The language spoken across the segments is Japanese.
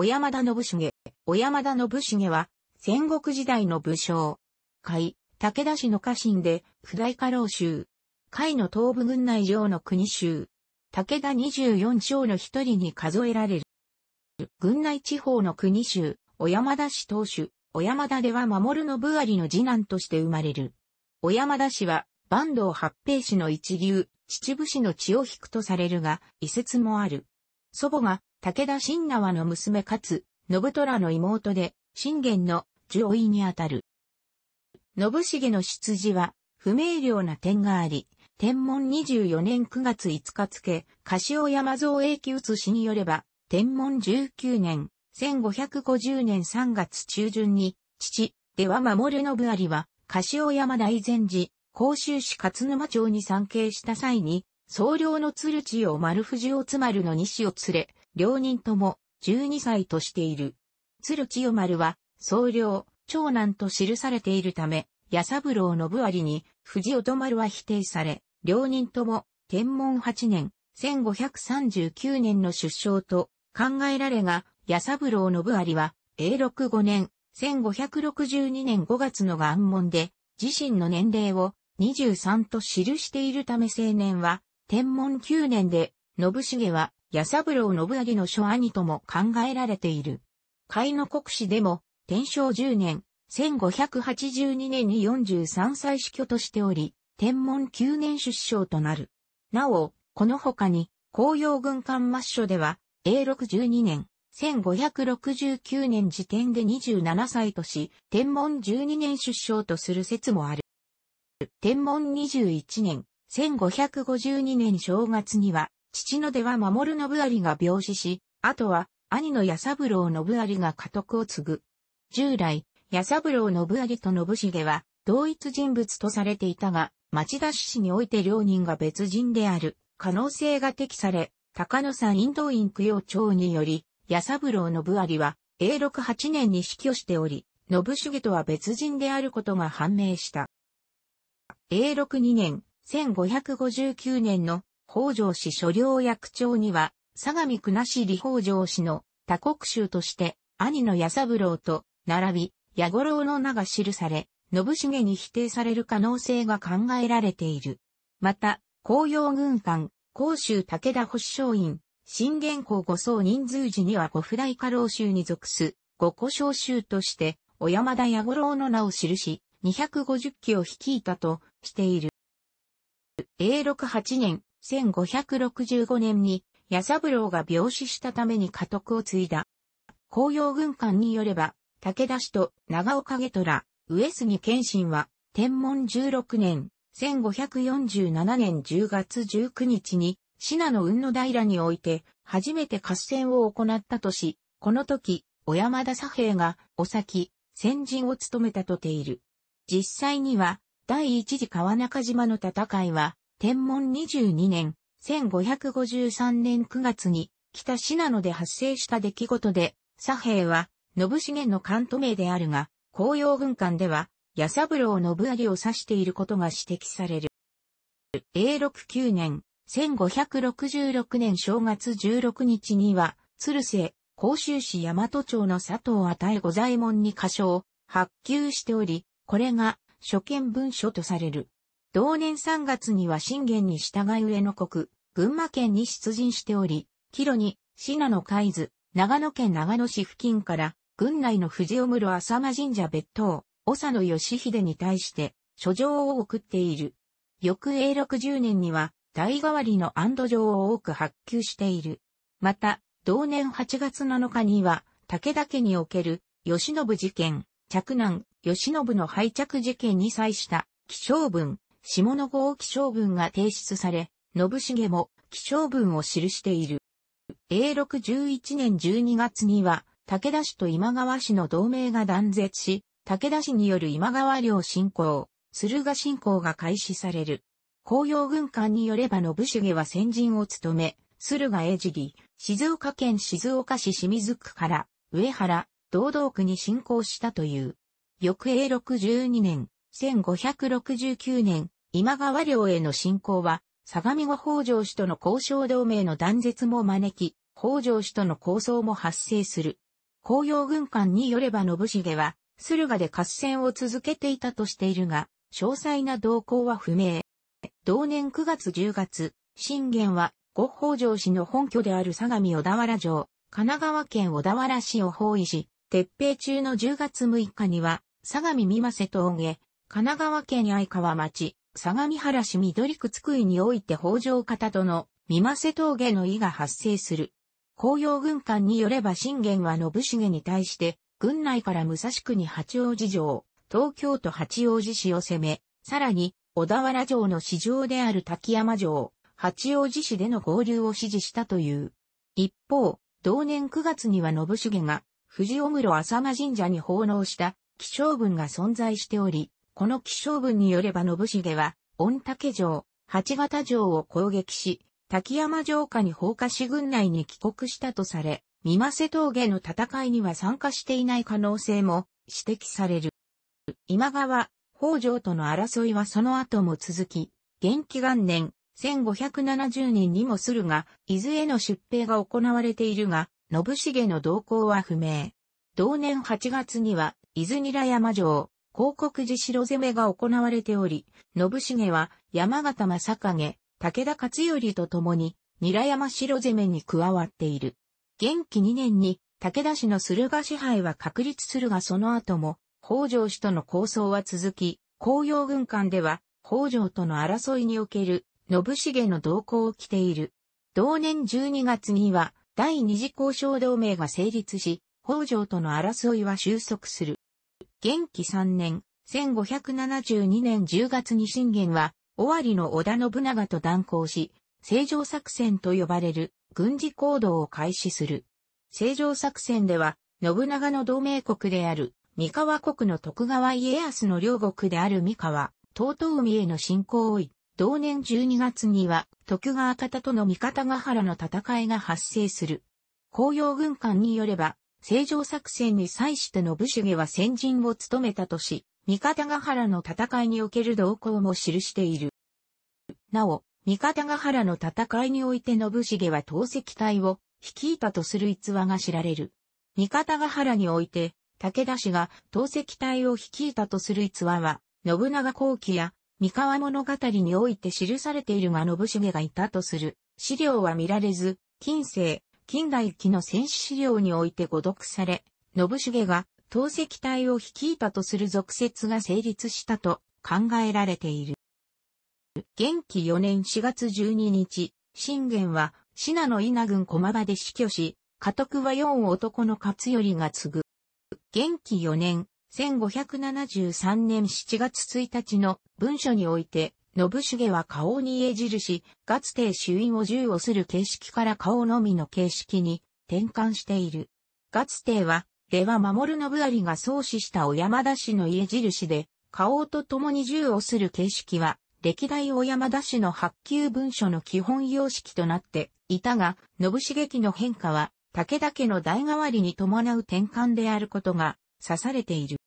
小山田信繁。小山田信繁は、戦国時代の武将。海、武田氏の家臣で、不代家老衆。海の東部軍内上の国衆。武田24将の一人に数えられる。軍内地方の国衆、小山田氏当主、小山田では守るの部りの次男として生まれる。小山田氏は、坂東八平氏の一流、秩父氏の血を引くとされるが、遺説もある。祖母が武田信縄の娘かつ、信虎の妹で、信玄の樹老にあたる。信重の出自は、不明瞭な点があり、天文24年9月5日付、柏山造永記写しによれば、天文19年、1550年3月中旬に、父、では守信有は、柏山大善寺、甲州市勝沼町に参詣した際に、総領の鶴千代丸藤を津丸の西を連れ、両人とも12歳としている。鶴千代丸は、総領、長男と記されているため、八三郎信有に、藤と丸は否定され、両人とも、天文8年、1539年の出生と考えられが、八三郎信有は、永禄5年、1562年5月の願文で、自身の年齢を23と記しているため青年は、天文9年で、信繁は、八三郎信明の初兄とも考えられている。海の国史でも、天正10年、1582年に43歳死去としており、天文9年出生となる。なお、この他に、紅葉軍艦末書では、永禄12年、1569年時点で27歳とし、天文12年出生とする説もある。天文21年、1552年正月には、父の出は守信有が病死し、あとは、兄の八三郎信有が家督を継ぐ。従来、八三郎信有と信繁は、同一人物とされていたが、町田市において両人が別人である、可能性が適され、高野山陰道院供養庁により、八三郎信有は、永禄8年に死去しており、信繁とは別人であることが判明した。永禄2年、1559年の北条氏所領役長には、相模国し李北条氏の他国衆として、兄の矢三郎と、並び、矢五郎の名が記され、信繁に否定される可能性が考えられている。また、紅葉軍艦、甲州武田保守省院、新元公五層人数時には五不大家老衆に属す、五古小衆として、小山田矢五郎の名を記し、250機を率いたとしている。A68 年、1565年に、矢三郎が病死したために家督を継いだ。紅葉軍艦によれば、武田氏と長岡家虎、上杉謙信は、天文16年、1547年10月19日に、信濃雲の平において、初めて合戦を行ったとし、この時、小山田左平が、お先、先陣を務めたとている。実際には、第一次川中島の戦いは、天文22年、1553年9月に、北信濃で発生した出来事で、左平は、信繁の関東名であるが、公用軍艦では、八三郎信有を指していることが指摘される。永6 9年、1566年正月16日には、鶴瀬、甲州市大和町の佐藤与え御左衛門に歌唱、発給しており、これが初見文書とされる。同年3月には信玄に従い上の国、群馬県に出陣しており、広に、信濃海津、長野県長野市付近から、軍内の藤尾室浅間神社別当、長野義秀に対して、書状を送っている。翌永60年には、代替わりの安堵状を多く発給している。また、同年8月7日には、武田家における、吉信事件、着難、吉信の敗着事件に際した、起承文、下の号起承文が提出され、信繁も起承文を記している。永禄11年12月には、武田氏と今川氏の同盟が断絶し、武田氏による今川領侵攻、駿河侵攻が開始される。紅葉軍艦によれば信繁は先陣を務め、駿河江尻、静岡県静岡市清水区から、上原、堂々区に侵攻したという。翌永禄12年、1569年、今川領への侵攻は、相模後北条氏との交渉同盟の断絶も招き、北条氏との抗争も発生する。紅葉軍艦によれば信繁は、駿河で合戦を続けていたとしているが、詳細な動向は不明。同年9月10月、信玄は、五北条氏の本拠である相模小田原城、神奈川県小田原市を包囲し、鉄平中の10月6日には、相模三瀬峠、神奈川県愛川町、相模原市緑区津久井において北条方との三瀬峠の意が発生する。紅葉軍艦によれば信玄は信繁に対して、軍内から武蔵区に八王子城、東京都八王子市を攻め、さらに、小田原城の市場である滝山城、八王子市での合流を指示したという。一方、同年9月には信繁が、藤尾室浅間神社に奉納した気象文が存在しており、この気象文によれば信繁は、御嶽城、八方城を攻撃し、滝山城下に放火し軍内に帰国したとされ、三瀬峠の戦いには参加していない可能性も指摘される。今川、北条との争いはその後も続き、元気元年、1570年にも駿河、伊豆への出兵が行われているが、信繁の動向は不明。同年8月には、伊豆ニラ山城、広告寺城攻めが行われており、信繁は山形正景、武田勝頼と共に、ニラ山城攻めに加わっている。元気2年に、武田氏の駿河支配は確立するがその後も、北条氏との抗争は続き、紅葉軍艦では、北条との争いにおける、信繁の動向を着ている。同年12月には、第二次交渉同盟が成立し、北条との争いは収束する。元気3年、1572年10月に信玄は、尾張の織田信長と断交し、正常作戦と呼ばれる軍事行動を開始する。正常作戦では、信長の同盟国である、三河国の徳川家康の両国である三河、東東海への侵攻を追い、同年12月には、徳川方との三方ヶ原の戦いが発生する。紅葉軍艦によれば、正常作戦に際して信繁は先陣を務めたとし、三方ヶ原の戦いにおける動向も記している。なお、三方ヶ原の戦いにおいて信繁は投石隊を率いたとする逸話が知られる。三方ヶ原において、武田氏が投石隊を率いたとする逸話は、信長後期や三河物語において記されているが信繁がいたとする資料は見られず、近世、近代期の戦史資料において誤読され、信繁が投石隊を率いたとする俗説が成立したと考えられている。元気4年4月12日、信玄は、信濃稲郡駒場で死去し、家督は四男の勝頼が継ぐ。元気4年、1573年7月1日の文書において、信繁は顔に家印、つて主印を銃をする形式から顔のみの形式に転換している。つては、では守信有が創始した小山田氏の家印で、顔と共に銃をする形式は、歴代小山田氏の発給文書の基本様式となっていたが、信繁記の変化は、武田家の代替わりに伴う転換であることが、指されている。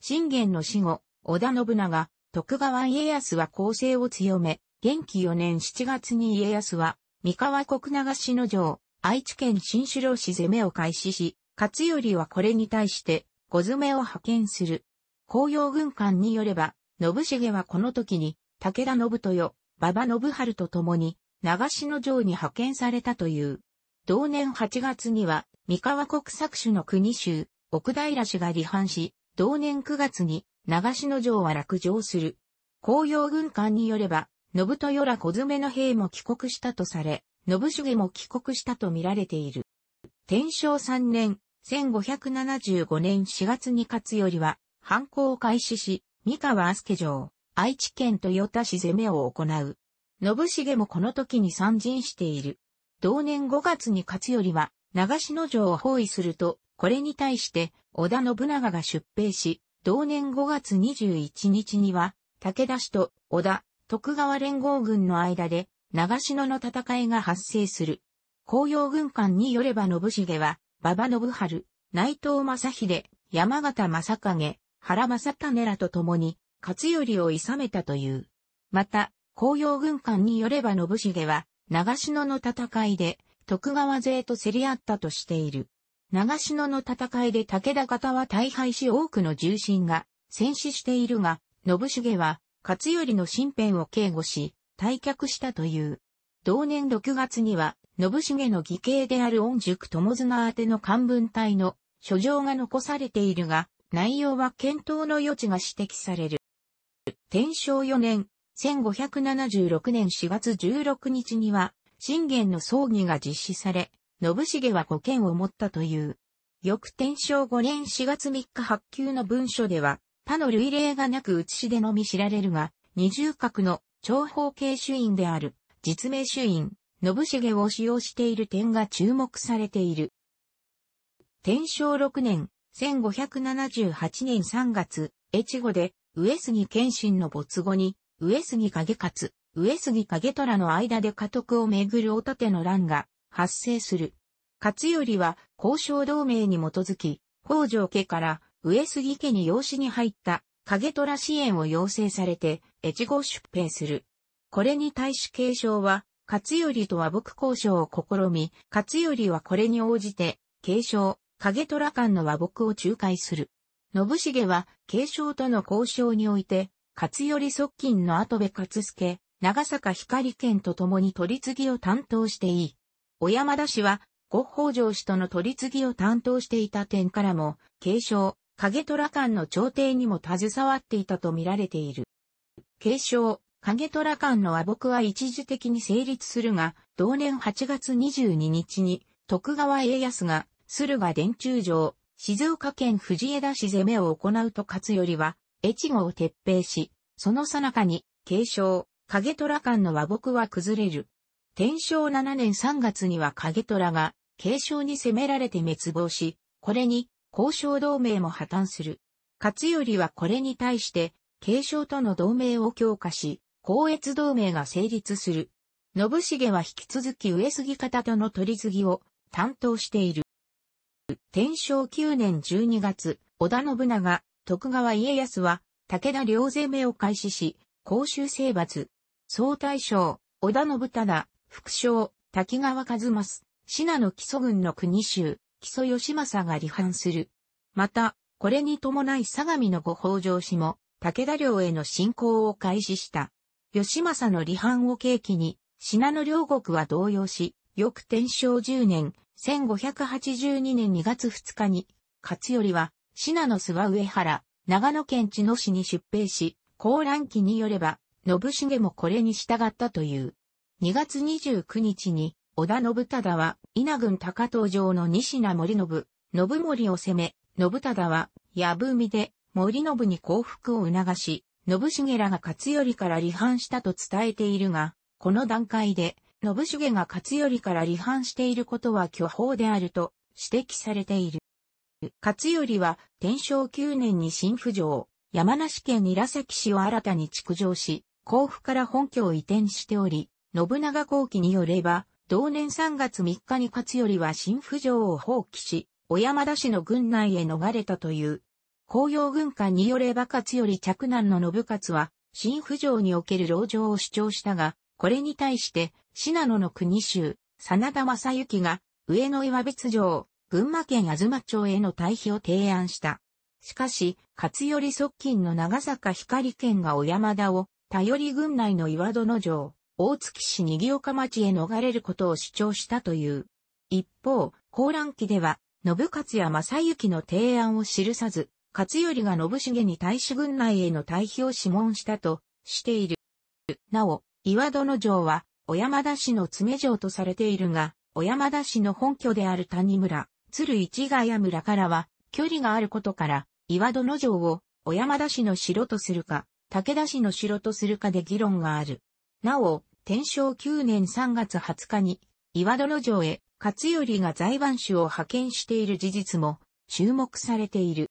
信玄の死後、織田信長、徳川家康は攻勢を強め、元気4年7月に家康は、三河国流しの城、愛知県新城市攻めを開始し、勝頼はこれに対して、小詰めを派遣する。紅葉軍艦によれば、信繁はこの時に、武田信豊、馬場信春と共に、流しの城に派遣されたという。同年8月には、三河国作主の国衆、奥平氏が離反し、同年9月に、長篠城は落城する。紅葉軍艦によれば、信豊ら小詰の兵も帰国したとされ、信重も帰国したと見られている。天正3年、1575年4月に勝頼は、反抗を開始し、三河飛鳥城、愛知県豊田市攻めを行う。信重もこの時に参陣している。同年5月に勝頼は、長篠城を包囲すると、これに対して、織田信長が出兵し、同年5月21日には、武田氏と織田、徳川連合軍の間で、長篠の戦いが発生する。紅葉軍艦によれば信繁は、馬場信春、内藤正秀、山形正影、原正種らと共に、勝頼を諌めたという。また、紅葉軍艦によれば信繁は、長篠の戦いで、徳川勢と競り合ったとしている。長篠の戦いで武田方は大敗し多くの重臣が戦死しているが、信繁は勝頼の身辺を警護し、退却したという。同年6月には、信繁の義兄である御塾友綱宛ての漢文体の書状が残されているが、内容は検討の余地が指摘される。天正4年、1576年4月16日には、信玄の葬儀が実施され、信繁は5件を持ったという。翌天正5年4月3日発給の文書では、他の類例がなく写しでのみ知られるが、二重閣の長方形主因である、実名主員、信繁を使用している点が注目されている。天正6年、1578年3月、越後で、上杉謙信の没後に、上杉影勝、上杉影虎の間で家督をめぐるおたての乱が発生する。勝頼は交渉同盟に基づき、北条家から上杉家に養子に入った影虎支援を要請されて、越後出兵する。これに対し継承は、勝頼と和睦交渉を試み、勝頼はこれに応じて、継承、影虎間の和睦を仲介する。信繁は、継承との交渉において、勝頼側近の後部勝助、長坂光県と共に取り次ぎを担当していい。小山田氏は、ご北条氏との取り次ぎを担当していた点からも、継承、影虎間の朝廷にも携わっていたと見られている。継承、影虎間の和睦は一時的に成立するが、同年8月22日に、徳川家康が、駿河殿中城、静岡県藤枝市攻めを行うと勝頼は、越後を撤兵し、その最中に、継承、影虎間の和睦は崩れる。天正七年三月には影虎が継承に攻められて滅亡し、これに交渉同盟も破綻する。勝頼はこれに対して継承との同盟を強化し、光越同盟が成立する。信繁は引き続き上杉方との取り次ぎを担当している。天正九年十二月、織田信長、徳川家康は武田両攻めを開始し、公衆征伐、総大将、織田信忠、副将、滝川和正、信濃基礎軍の国衆、基礎義政が離反する。また、これに伴い相模のご法上氏も、武田領への侵攻を開始した。義政の離反を契機に、信濃両国は動揺し、翌天正10年、1582年2月2日に、勝頼は、信濃諏訪上原、長野県茅野市に出兵し、高乱期によれば、信繁もこれに従ったという。2月29日に、織田信忠は、稲郡高東城の西名森信、信森を攻め、信忠は、矢海で、森信に降伏を促し、信重らが勝頼から離反したと伝えているが、この段階で、信重が勝頼から離反していることは巨法であると指摘されている。勝頼は天正9年に新浮上、山梨県韮崎市を新たに築城し、甲府から本拠を移転しており、信長後期によれば、同年3月3日に勝頼は新府城を放棄し、小山田氏の軍内へ逃れたという。公葉軍艦によれば勝頼嫡男の信勝は、新府城における牢城を主張したが、これに対して、信濃の国州、真田正幸が、上野岩別城、群馬県東町への退避を提案した。しかし、勝頼側近の長坂光県が小山田を、頼り軍内の岩戸の城、大月市お岡町へ逃れることを主張したという。一方、高覧期では、信勝や正幸の提案を記さず、勝頼が信繁に大使軍内への退避を諮問したとしている。なお、岩殿城は、小山田氏の爪城とされているが、小山田氏の本拠である谷村、鶴市ヶ谷村からは、距離があることから、岩戸の城を小山田市の城とするか、武田市の城とするかで議論がある。なお、天正9年3月20日に、岩泥城へ、勝頼が財番主を派遣している事実も、注目されている。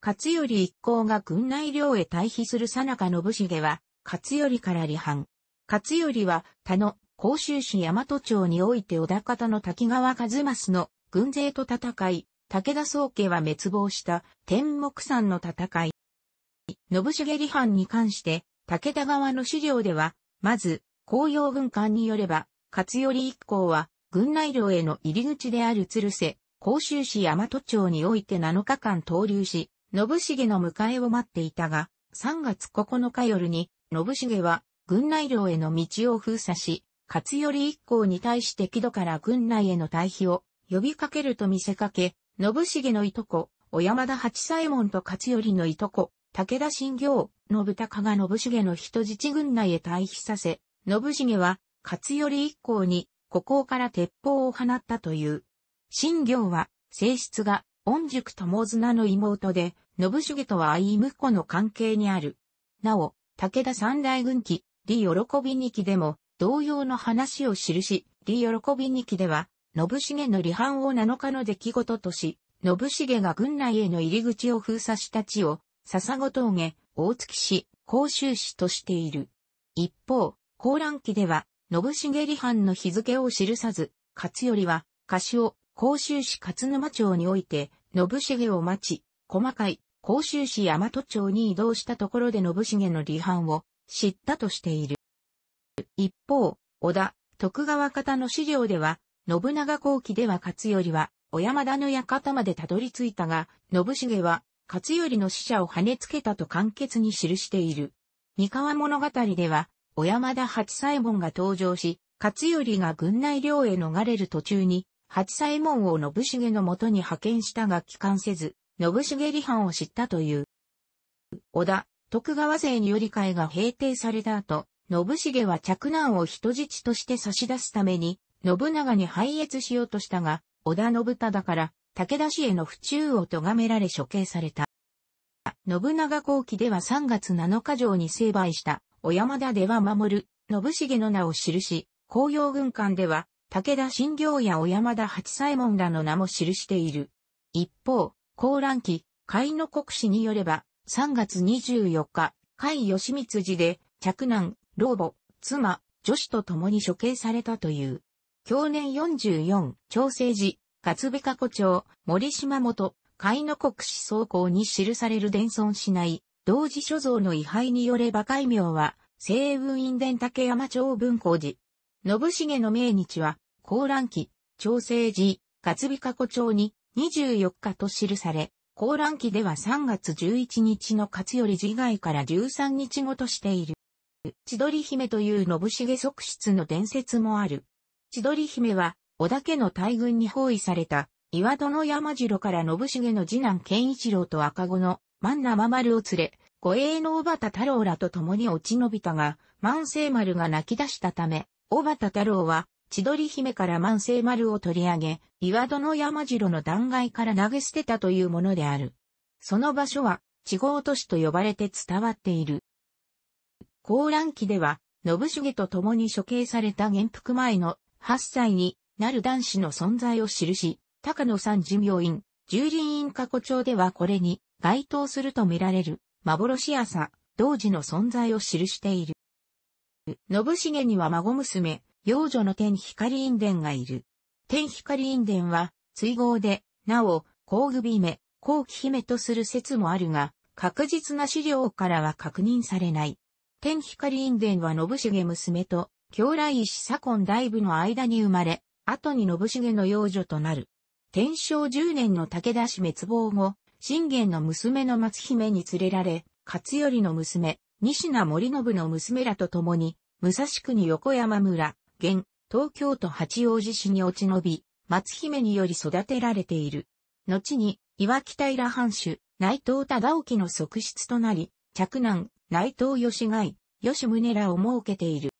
勝頼一行が軍内領へ退避するさなか信繁は、勝頼から離反。勝頼は、他の、甲州市大和町において小田方の滝川和正の軍勢と戦い、武田宗家は滅亡した天目山の戦い。信繁離反に関して、武田側の資料では、まず、紅葉軍艦によれば、勝頼一行は、軍内領への入り口である鶴瀬、甲州市大和町において7日間投留し、信繁の迎えを待っていたが、3月9日夜に、信繁は、軍内領への道を封鎖し、勝頼一行に対して木戸から軍内への退避を呼びかけると見せかけ、信繁のいとこ、小山田八左衛門と勝頼のいとこ、武田信行、信孝が信重の人質軍内へ退避させ、信重は、勝頼一行に、ここから鉄砲を放ったという。信行は、性質が、御宿友綱の妹で、信重とは相婿の関係にある。なお、武田三大軍記、李喜びに記でも、同様の話を記し、李喜びに記では、信重の離反を7日の出来事とし、信重が軍内への入り口を封鎖した地を、笹子峠、大月市、甲州市としている。一方、甲覧期では、信繁離藩の日付を記さず、勝頼は、菓子を、甲州市勝沼町において、信繁を待ち、細かい、甲州市大和町に移動したところで信繁の離藩を知ったとしている。一方、織田、徳川方の資料では、信長後期では勝頼は、小山田の館までたどり着いたが、信繁は勝頼の死者を跳ねつけたと簡潔に記している。三河物語では、小山田八左衛門が登場し、勝頼が軍内領へ逃れる途中に、八左衛門を信繁のもとに派遣したが帰還せず、信繁離反を知ったという。織田、徳川勢により会が平定された後、信繁は嫡男を人質として差し出すために、信長に敗越しようとしたが、織田信忠から、武田氏への不忠を咎められ処刑された。信長後期では3月7日城に成敗した小山田では守る、信重の名を記し、紅葉軍艦では武田信行や小山田八左衛門らの名も記している。一方、高蘭期、海の国史によれば、3月24日、海義光寺で、嫡男、老母、妻、女子と共に処刑されたという。去年44、朝生寺、勝部加古町、森島元、海の国史総校に記される伝存しない、同時所蔵の位牌によれば戒名は、西雲院伝竹山町文庫寺。信重の命日は、高乱期、長生寺、勝美加古町に24日と記され、高乱期では3月11日の勝よ寺以外から13日後としている。千鳥姫という信重側室の伝説もある。千鳥姫は、織田家の大軍に包囲された、岩戸の山城から信繁の次男健一郎と赤子の万生丸を連れ、護衛の小畑太郎らと共に落ち延びたが、万世丸が泣き出したため、小畑太郎は、千鳥姫から万世丸を取り上げ、岩戸の山城の断崖から投げ捨てたというものである。その場所は、地合都市と呼ばれて伝わっている。高乱期では、信繁と共に処刑された元服前の8歳になる男子の存在を記し、高野山寺明院、従林院過去帳ではこれに該当するとみられる幻朝、同時の存在を記している。信繁には孫娘、幼女の天光院伝がいる。天光院伝は、追号で、なお、皇具姫、皇妃姫とする説もあるが、確実な資料からは確認されない。天光院伝は信繁娘と、京来石左近大部の間に生まれ、後に信繁の養女となる。天正十年の武田氏滅亡後、信玄の娘の松姫に連れられ、勝頼の娘、西名森信の娘らと共に、武蔵国横山村、現、東京都八王子市に落ち延び、松姫により育てられている。後に、岩北平藩主、内藤忠興の側室となり、嫡男、内藤義外、吉宗らを設けている。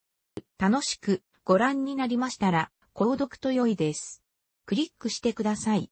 楽しくご覧になりましたら、購読と良いです。クリックしてください。